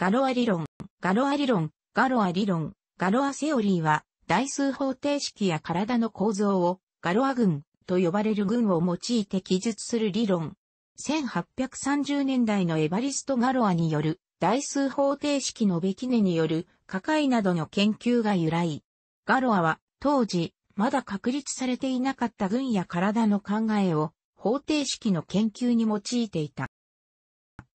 ガロア理論、ガロア理論、ガロア理論、ガロアセオリーは、代数方程式や体の構造を、ガロア群と呼ばれる群を用いて記述する理論。1830年代のエバリスト・ガロアによる、代数方程式のべきネによる、加解などの研究が由来。ガロアは、当時、まだ確立されていなかった群や体の考えを、方程式の研究に用いていた。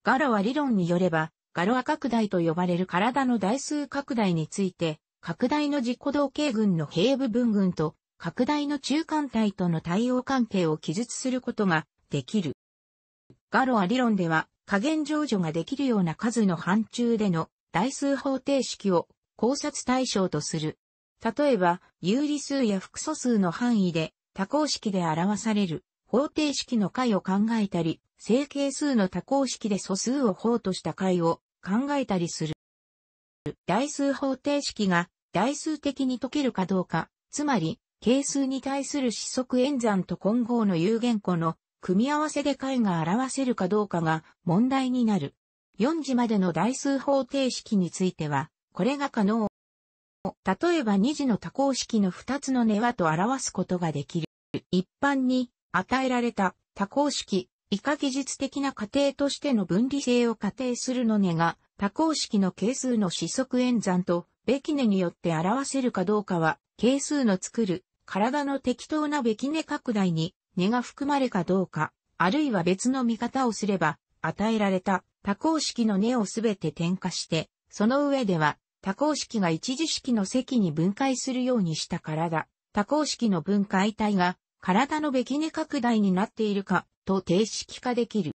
ガロア理論によれば、ガロア拡大と呼ばれる体の台数拡大について、拡大の自己同型群の平部分群と拡大の中間体との対応関係を記述することができる。ガロア理論では加減上除ができるような数の範疇での代数方程式を考察対象とする。例えば、有理数や複素数の範囲で多項式で表される方程式の解を考えたり、整形数の多項式で素数を法とした解を考えたりする。代数方程式が代数的に解けるかどうか、つまり、係数に対する指則演算と混合の有限個の組み合わせで解が表せるかどうかが問題になる。4次までの代数方程式については、これが可能。例えば2次の多項式の2つの根はと表すことができる。一般に与えられた多項式以下技術的な過程としての分離性を仮定するのねが多項式の係数の四則演算とべきねによって表せるかどうかは係数の作る体の適当なべきね拡大に根が含まれかどうか、あるいは別の見方をすれば与えられた多項式の根をすべて点化して、その上では多項式が一次式の積に分解するようにしたからだ。多項式の分解体が体のべき根拡大になっているかと定式化できる。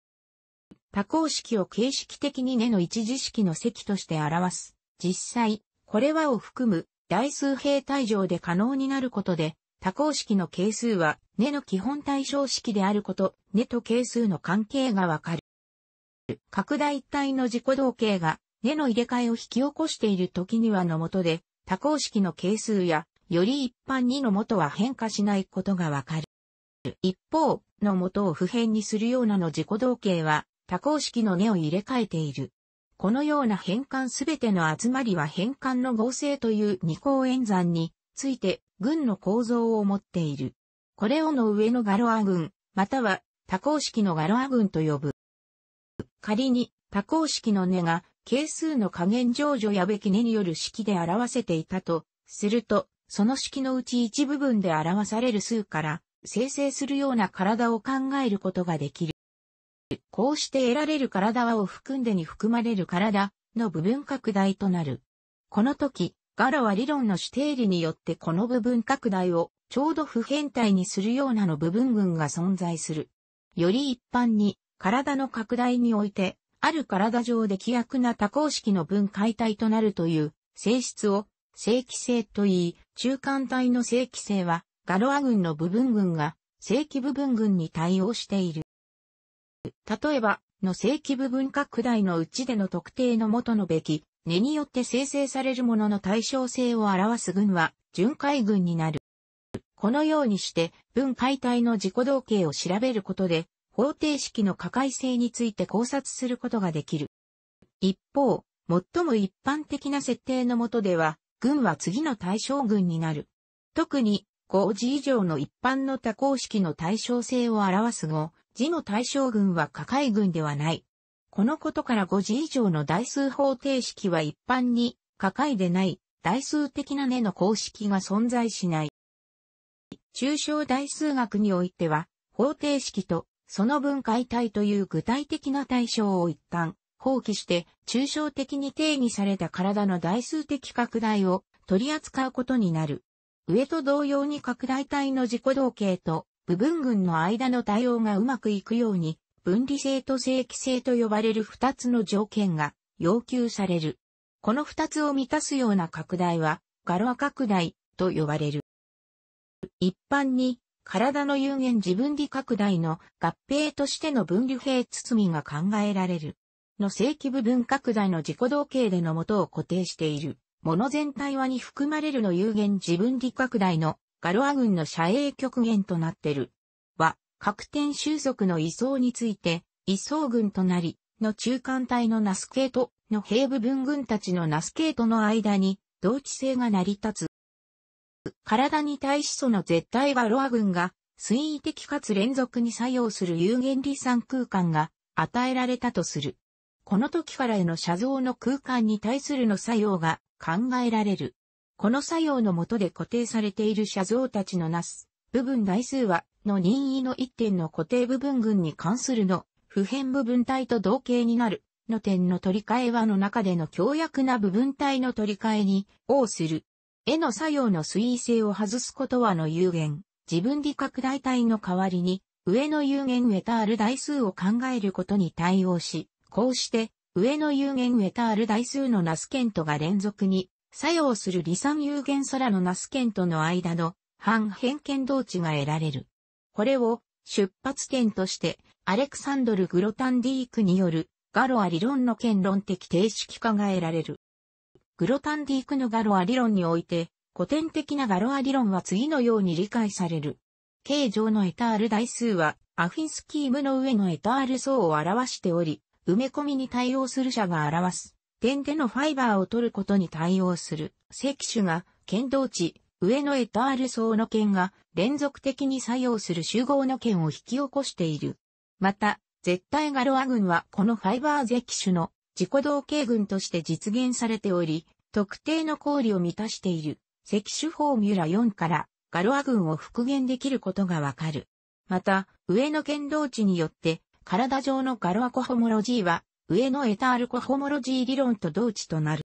多項式を形式的に根の一次式の積として表す。実際、これはを含む大数平対上で可能になることで、多項式の係数は根の基本対象式であること、根と係数の関係がわかる。拡大体の自己同型が根の入れ替えを引き起こしている時にはのもとで、多項式の係数やより一般にの元は変化しないことがわかる。一方、の元を普遍にするようなの自己同型は、多項式の根を入れ替えている。このような変換すべての集まりは変換の合成という二項演算について群の構造を持っている。これをの上のガロア群、または多項式のガロア群と呼ぶ。仮に多項式の根が係数の加減上除やべき根による式で表せていたとすると、その式のうち一部分で表される数から生成するような体を考えることができる。こうして得られる体はを含んでに含まれる体の部分拡大となる。この時、ガラは理論の指定理によってこの部分拡大をちょうど普遍体にするようなの部分群が存在する。より一般に体の拡大において、ある体上で規約な多項式の分解体となるという性質を正規性といい、中間体の正規性は、ガロア軍の部分軍が正規部分軍に対応している。例えば、の正規部分拡大のうちでの特定の元のべき、根によって生成されるものの対称性を表す軍は、巡回軍になる。このようにして、分解体の自己同型を調べることで、方程式の可解性について考察することができる。一方、最も一般的な設定のもとでは、軍は次の対象軍になる。特に、5字以上の一般の多項式の対称性を表す5字の対象群は下階群ではない。このことから5字以上の代数方程式は一般に下階でない代数的な根の公式が存在しない。抽象代数学においては方程式とその分解体という具体的な対象を一旦放棄して抽象的に定義された体の代数的拡大を取り扱うことになる。上と同様に拡大体の自己同型と部分群の間の対応がうまくいくように分離性と正規性と呼ばれる二つの条件が要求される。この二つを満たすような拡大はガロア拡大と呼ばれる。一般に体の有限自分離拡大の合併としての分離平包みが考えられる。の正規部分拡大の自己同型での元を固定している。もの全体はに含まれるの有限自分理拡大のガロア群の遮影極限となってる。は、各点収束の位相について、位相群となり、の中間体のナス系との平部分群たちのナス系との間に同値性が成り立つ。体に対しその絶対ガロア群が推移的かつ連続に作用する有限離散空間が与えられたとする。この時からへの写像の空間に対するの作用が考えられる。この作用のもとで固定されている写像たちのなす部分台数はの任意の一点の固定部分群に関するの普遍部分体と同型になるの点の取り替えはの中での強弱な部分体の取り替えに応する。絵の作用の推移性を外すことはの有限、自分理拡大体の代わりに上の有限ウェタール台数を考えることに対応し、こうして、上の有限ウェタール台数のナスケントが連続に作用する離散有限空のナスケントの間の半偏見同値が得られる。これを出発点として、アレクサンドル・グロタンディークによるガロア理論の権論的定式化が得られる。グロタンディークのガロア理論において、古典的なガロア理論は次のように理解される。形状のエタール台数は、アフィンスキームの上のエタール層を表しており、埋め込みに対応する者が表す、点でのファイバーを取ることに対応する、石種が、剣道地、上野エタール層の剣が連続的に作用する集合の剣を引き起こしている。また、絶対ガロア軍はこのファイバーゼキ種の自己同型群として実現されており、特定の公理を満たしている、石種フォーミュラ4からガロア軍を復元できることがわかる。また、上野剣道地によって体上のガロアコホモロジーは、上のエタールコホモロジー理論と同値となる。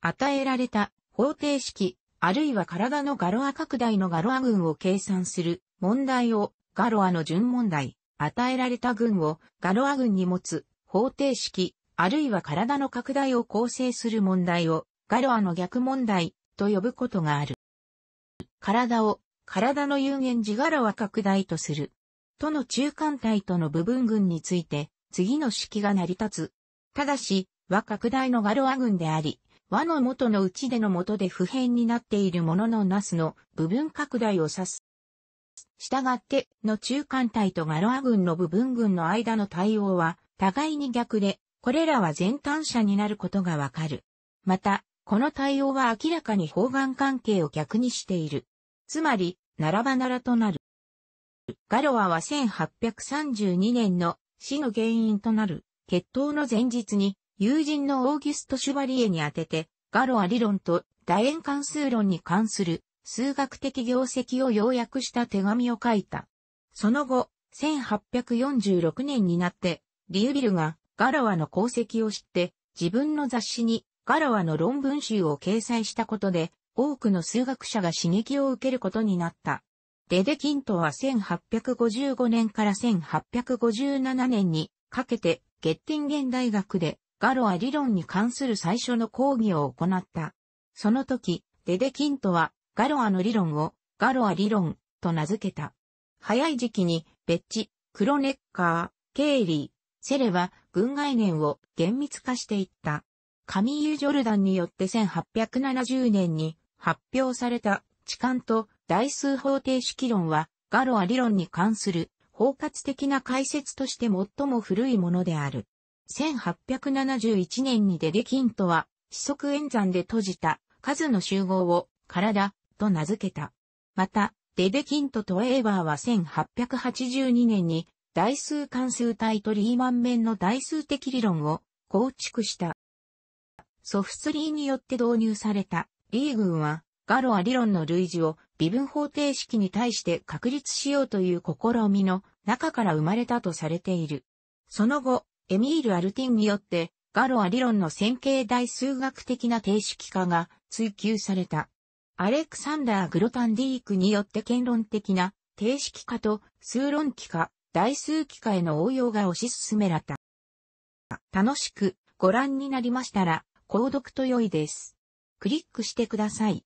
与えられた方程式、あるいは体のガロア拡大のガロア群を計算する問題をガロアの順問題、与えられた群をガロア群に持つ方程式、あるいは体の拡大を構成する問題をガロアの逆問題と呼ぶことがある。体を体の有限時ガロア拡大とするとの中間体との部分群について、次の式が成り立つ。ただし、和拡大のガロア群であり、和の元のうちでの元で普遍になっているもののナスの部分拡大を指す。したがっての中間体とガロア群の部分群の間の対応は互いに逆で、これらは全端者になることがわかる。また、この対応は明らかに方眼関係を逆にしている。つまり、ならばならとなる。ガロアは1832年の死の原因となる決闘の前日に友人のオーギュスト・シュバリエに当ててガロア理論と楕円関数論に関する数学的業績を要約した手紙を書いた。その後、1846年になって、リュービルがガロアの功績を知って、自分の雑誌にガロアの論文集を掲載したことで、多くの数学者が刺激を受けることになった。デデキントは1855年から1857年にかけてゲッティンゲン大学でガロア理論に関する最初の講義を行った。その時、デデキントはガロアの理論をガロア理論と名付けた。早い時期にベッチ、クロネッカー、ケーリー、セレは軍概念を厳密化していった。カミーユ・ジョルダンによって1870年に発表された痴漢と代数方程式論は、ガロア理論に関する包括的な解説として最も古いものである。1871年にデデキントは、四則演算で閉じた数の集合を体と名付けた。また、デデキントとエーバーは1882年に代数関数体とリーマン面の代数的理論を構築した。ソフスリーによって導入されたリーンはガロア理論の類似を微分方程式に対して確立しようという試みの中から生まれたとされている。その後、エミール・アルティンによって、ガロア理論の線形代数学的な定式化が追求された。アレクサンダー・グロタンディークによって権論的な定式化と数論機化、代数機化への応用が推し進められた。楽しくご覧になりましたら、購読と良いです。クリックしてください。